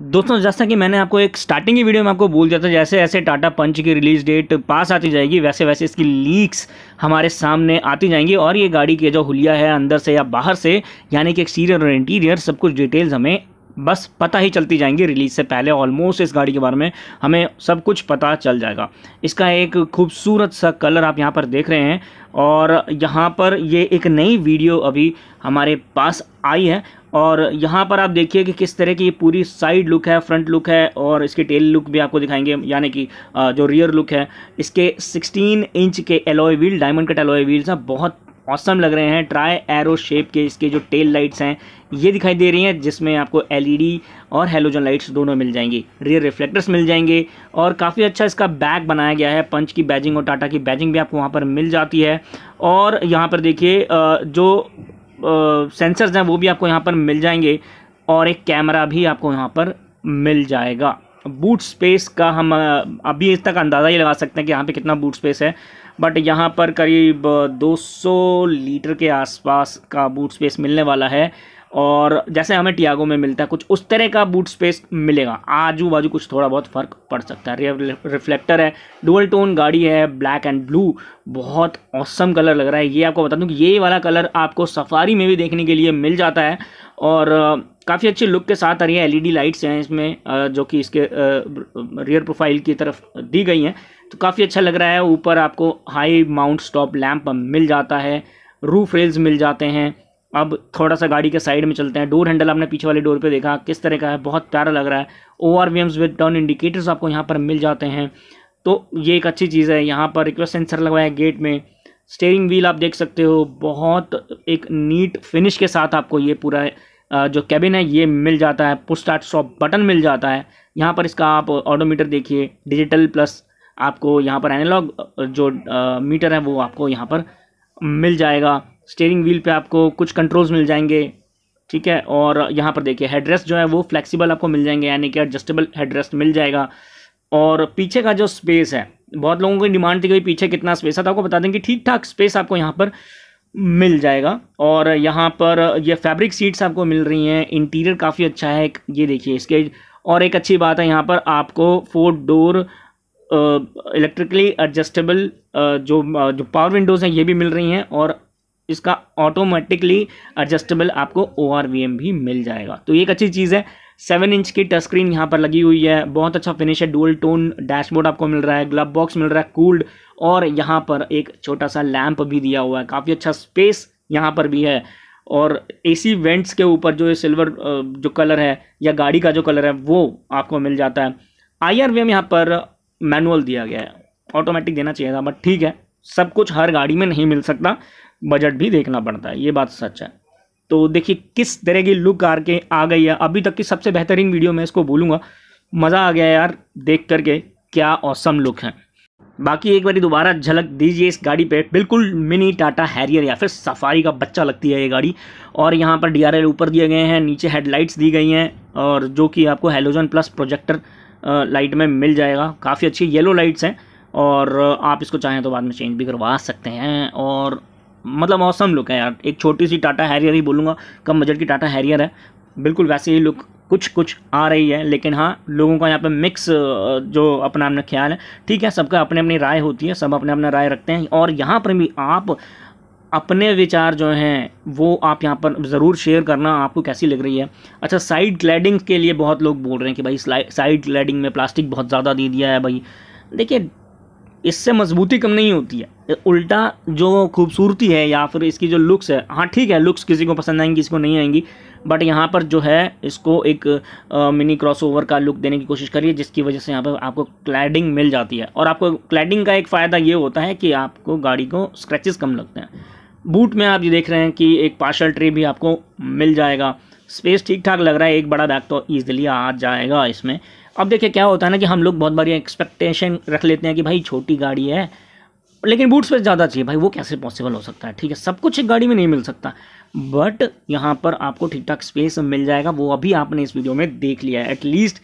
दोस्तों जैसा कि मैंने आपको एक स्टार्टिंग की वीडियो में आपको बोल दिया था जैसे ऐसे टाटा पंच की रिलीज़ डेट पास आती जाएगी वैसे वैसे इसकी लीक्स हमारे सामने आती जाएंगी और ये गाड़ी के जो हुलिया है अंदर से या बाहर से यानी कि एक्सटीरियर और इंटीरियर सब कुछ डिटेल्स हमें बस पता ही चलती जाएंगी रिलीज़ से पहले ऑलमोस्ट इस गाड़ी के बारे में हमें सब कुछ पता चल जाएगा इसका एक खूबसूरत सा कलर आप यहाँ पर देख रहे हैं और यहाँ पर ये एक नई वीडियो अभी हमारे पास आई है और यहाँ पर आप देखिए कि किस तरह की पूरी साइड लुक है फ्रंट लुक है और इसकी टेल लुक भी आपको दिखाएंगे यानी कि जो रियर लुक है इसके 16 इंच के alloy wheel diamond cut alloy wheels हैं बहुत औसम लग रहे हैं ट्राई एरो शेप के इसके जो टेल लाइट्स हैं ये दिखाई दे रही हैं जिसमें आपको एलईडी e और हेलोजन लाइट्स दोनों मिल जाएंगी रियर रिफ्लेक्टर्स मिल जाएंगे और काफ़ी अच्छा इसका बैग बनाया गया है पंच की बैजिंग और टाटा की बैजिंग भी आपको वहाँ पर मिल जाती है और यहाँ पर देखिए जो सेंसर्स हैं वो भी आपको यहाँ पर मिल जाएंगे और एक कैमरा भी आपको यहाँ पर मिल जाएगा बूट स्पेस का हम अभी इस तक अंदाज़ा ही लगा सकते हैं कि यहाँ पे कितना बूट स्पेस है बट यहाँ पर करीब 200 लीटर के आसपास का बूट स्पेस मिलने वाला है और जैसे हमें टियागो में मिलता है कुछ उस तरह का बूट स्पेस मिलेगा आजू बाजू कुछ थोड़ा बहुत फ़र्क पड़ सकता है रिफ्लेक्टर है डुअल टोन गाड़ी है ब्लैक एंड ब्लू बहुत औसम कलर लग रहा है ये आपको बता दूँ कि ये वाला कलर आपको सफारी में भी देखने के लिए मिल जाता है और काफ़ी अच्छे लुक के साथ आ रही है एलईडी लाइट्स हैं इसमें जो कि इसके रियर प्रोफाइल की तरफ दी गई हैं तो काफ़ी अच्छा लग रहा है ऊपर आपको हाई माउंट स्टॉप लैम्प मिल जाता है रूफ रेल्स मिल जाते हैं अब थोड़ा सा गाड़ी के साइड में चलते हैं डोर हैंडल आपने पीछे वाले डोर पे देखा किस तरह का है बहुत प्यारा लग रहा है O R V Ms with turn indicators आपको यहाँ पर मिल जाते हैं तो ये एक अच्छी चीज़ है यहाँ पर रिक्वेस्ट सेंसर लगवाया है गेट में स्टेयरिंग व्हील आप देख सकते हो बहुत एक नीट फिनिश के साथ आपको ये पूरा जो कैबिन है ये मिल जाता है पुश स्टार्ट स्टॉप बटन मिल जाता है यहाँ पर इसका आप ऑडोमीटर देखिए डिजिटल प्लस आपको यहाँ पर एनालॉग जो मीटर है वो आपको यहाँ पर मिल जाएगा स्टेयरिंग व्हील पे आपको कुछ कंट्रोल्स मिल जाएंगे ठीक है और यहाँ पर देखिए हेडरेस्ट जो है वो फ्लेक्सिबल आपको मिल जाएंगे यानी कि एडजस्टेबल हेडरेस्ट मिल जाएगा और पीछे का जो स्पेस है बहुत लोगों की डिमांड थी कि पीछे कितना स्पेस है तो आपको बता दें कि ठीक ठाक स्पेस आपको यहाँ पर मिल जाएगा और यहाँ पर ये फैब्रिक सीट्स आपको मिल रही हैं इंटीरियर काफ़ी अच्छा है ये देखिए इसके और एक अच्छी बात है यहाँ पर आपको फोर डोर इलेक्ट्रिकली एडजस्टेबल जो जो पावर विंडोज़ हैं ये भी मिल रही हैं और इसका ऑटोमेटिकली एडजस्टेबल आपको ओ भी मिल जाएगा तो ये एक अच्छी चीज़ है सेवन इंच की टच स्क्रीन यहाँ पर लगी हुई है बहुत अच्छा फिनिश है डुअल टोन डैशबोर्ड आपको मिल रहा है ग्लब बॉक्स मिल रहा है कूल्ड और यहाँ पर एक छोटा सा लैंप भी दिया हुआ है काफ़ी अच्छा स्पेस यहाँ पर भी है और एसी वेंट्स के ऊपर जो सिल्वर जो कलर है या गाड़ी का जो कलर है वो आपको मिल जाता है आई आर वी एम यहाँ पर मैनुअल दिया गया है ऑटोमेटिक देना चाहिए था बट ठीक है सब कुछ हर गाड़ी में नहीं मिल सकता बजट भी देखना पड़ता है ये बात सच है तो देखिए किस तरह की लुक कार के आ गई है अभी तक की सबसे बेहतरीन वीडियो मैं इसको बोलूँगा मज़ा आ गया यार देख करके क्या औसम लुक है बाकी एक बारी दोबारा झलक दीजिए इस गाड़ी पे बिल्कुल मिनी टाटा हैरियर या फिर सफारी का बच्चा लगती है ये गाड़ी और यहाँ पर डी ऊपर दिए गए हैं नीचे हेडलाइट्स दी गई हैं और जो कि आपको हेलोजन प्लस प्रोजेक्टर लाइट में मिल जाएगा काफ़ी अच्छी येलो लाइट्स हैं और आप इसको चाहें तो बाद में चेंज भी करवा सकते हैं और मतलब मौसम लुक है यार एक छोटी सी टाटा हैरियर ही बोलूँगा कम बजट की टाटा हैरियर है बिल्कुल वैसे ही लुक कुछ कुछ आ रही है लेकिन हाँ लोगों का यहाँ पे मिक्स जो अपना अपना ख्याल है ठीक है सबका अपने अपनी राय होती है सब अपने अपना राय रखते हैं और यहाँ पर भी आप अपने विचार जो हैं वो आप यहाँ पर ज़रूर शेयर करना आपको कैसी लग रही है अच्छा साइड क्लैडिंग के लिए बहुत लोग बोल रहे हैं कि भाई साइड क्लैडिंग में प्लास्टिक बहुत ज़्यादा दे दिया है भाई देखिए इससे मजबूती कम नहीं होती है उल्टा जो खूबसूरती है या फिर इसकी जो लुक्स है हाँ ठीक है लुक्स किसी को पसंद आएंगी किसी को नहीं आएंगी बट यहाँ पर जो है इसको एक आ, मिनी क्रॉसओवर का लुक देने की कोशिश करिए जिसकी वजह से यहाँ पर आपको क्लैडिंग मिल जाती है और आपको क्लैडिंग का एक फ़ायदा ये होता है कि आपको गाड़ी को स्क्रैचेस कम लगते हैं बूट में आप ये देख रहे हैं कि एक पार्शल ट्रे भी आपको मिल जाएगा स्पेस ठीक ठाक लग रहा है एक बड़ा बैग तो ईजिली आ जाएगा इसमें अब देखिए क्या होता है ना कि हम लोग बहुत बार एक्सपेक्टेशन रख लेते हैं कि भाई छोटी गाड़ी है लेकिन बूट स्पेस ज़्यादा चाहिए भाई वो कैसे पॉसिबल हो सकता है ठीक है सब कुछ एक गाड़ी में नहीं मिल सकता बट यहाँ पर आपको ठीक ठाक स्पेस मिल जाएगा वो अभी आपने इस वीडियो में देख लिया है एटलीस्ट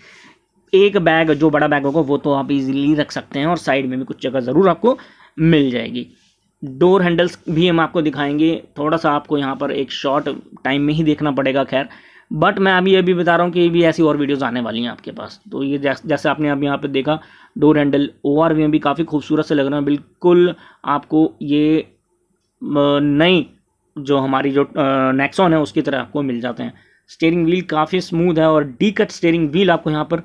एक बैग जो बड़ा बैग होगा वो तो आप इजीली रख सकते हैं और साइड में भी कुछ जगह ज़रूर आपको मिल जाएगी डोर हैंडल्स भी हम आपको दिखाएंगे थोड़ा सा आपको यहाँ पर एक शॉर्ट टाइम में ही देखना पड़ेगा खैर बट मैं अभी अभी बता रहा हूँ कि भी ऐसी और वीडियोस आने वाली हैं आपके पास तो ये जैसे आपने अभी यहाँ पर देखा डोर हैंडल ओ आर भी काफ़ी खूबसूरत से लग रहा है बिल्कुल आपको ये नई जो हमारी जो नेक्सॉन है उसकी तरह आपको मिल जाते हैं स्टेयरिंग व्हील काफ़ी स्मूथ है और डी कट स्टेयरिंग व्हील आपको यहाँ पर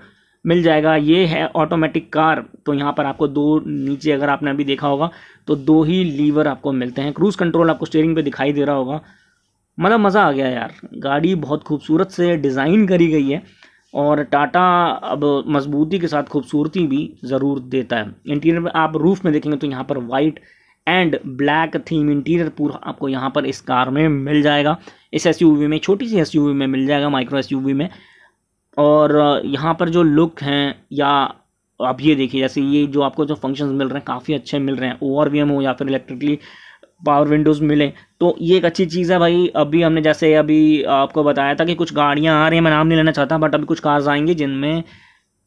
मिल जाएगा ये है ऑटोमेटिक कार तो यहाँ पर आपको दो नीचे अगर आपने अभी देखा होगा तो दो ही लीवर आपको मिलते हैं क्रूज़ कंट्रोल आपको स्टेयरिंग पे दिखाई दे रहा होगा मतलब मज़ा आ गया यार गाड़ी बहुत खूबसूरत से डिज़ाइन करी गई है और टाटा अब मजबूती के साथ खूबसूरती भी ज़रूर देता है इंटीरियर में आप रूफ़ में देखेंगे तो यहाँ पर white and black theme interior पूरा आपको यहाँ पर इस कार में मिल जाएगा इस एसयूवी में छोटी सी एसयूवी में मिल जाएगा माइक्रो एसयूवी में और यहाँ पर जो लुक हैं या आप ये देखिए जैसे ये जो आपको जो फंक्शंस मिल रहे हैं काफ़ी अच्छे मिल रहे हैं ओवर वी हो या फिर इलेक्ट्रिकली पावर विंडोज़ मिले तो ये एक अच्छी चीज़ है भाई अभी हमने जैसे अभी आपको बताया था कि कुछ गाड़ियाँ आ रही हैं मैं नाम नहीं लेना चाहता बट अभी कुछ कार्स आएंगी जिनमें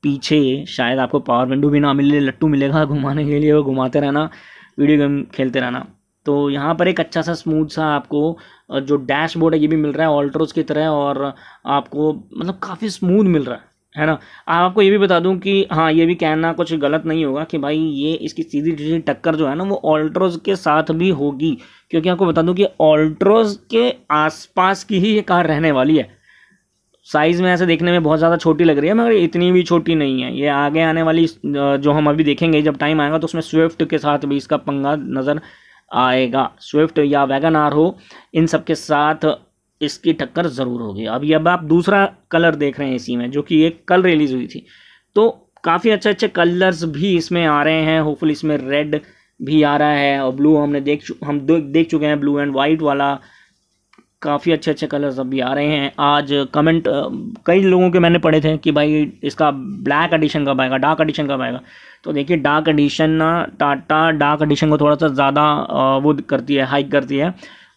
पीछे शायद आपको पावर विंडो भी ना मिले लट्टू मिलेगा घुमाने के लिए वो घुमाते रहना वीडियो गेम खेलते रहना तो यहाँ पर एक अच्छा सा स्मूथ सा आपको जो डैशबोर्ड है ये भी मिल रहा है ऑल्ट्रोज की तरह और आपको मतलब काफ़ी स्मूथ मिल रहा है है ना आपको ये भी बता दूं कि हाँ ये भी कहना कुछ गलत नहीं होगा कि भाई ये इसकी सीधी सीधी टक्कर जो है ना वो ऑल्ट्रोज के साथ भी होगी क्योंकि आपको बता दूं कि ऑल्ट्रोज के आसपास की ही ये कार रहने वाली है साइज़ में ऐसे देखने में बहुत ज़्यादा छोटी लग रही है मगर इतनी भी छोटी नहीं है ये आगे आने वाली जो हम अभी देखेंगे जब टाइम आएगा तो उसमें स्विफ्ट के साथ भी इसका पंगा नज़र आएगा स्विफ्ट या वैगन आर हो इन सब के साथ इसकी टक्कर ज़रूर होगी अब अब आप दूसरा कलर देख रहे हैं इसी में जो कि एक कल रिलीज़ हुई थी तो काफ़ी अच्छे अच्छे कलर्स भी इसमें आ रहे हैं होपफुल इसमें रेड भी आ रहा है और ब्लू हमने देख हम देख चुके हैं ब्लू एंड वाइट वाला काफ़ी अच्छे अच्छे कलर्स अभी आ रहे हैं आज कमेंट कई लोगों के मैंने पढ़े थे कि भाई इसका ब्लैक एडिशन कब आएगा डार्क एडिशन कब आएगा तो देखिए डार्क एडिशन ना टाटा डार्क एडिशन को थोड़ा सा ज़्यादा वो करती है हाइक करती है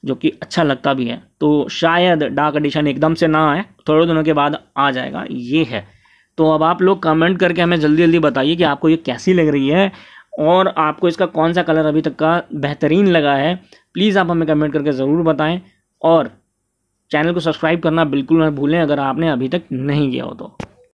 जो कि अच्छा लगता भी है तो शायद डार्क एडिशन एकदम से ना आए थोड़े दिनों के बाद आ जाएगा ये है तो अब आप लोग कमेंट करके हमें जल्दी जल्दी बताइए कि आपको ये कैसी लग रही है और आपको इसका कौन सा कलर अभी तक का बेहतरीन लगा है प्लीज़ आप हमें कमेंट करके ज़रूर बताएं और चैनल को सब्सक्राइब करना बिल्कुल ना भूलें अगर आपने अभी तक नहीं किया हो तो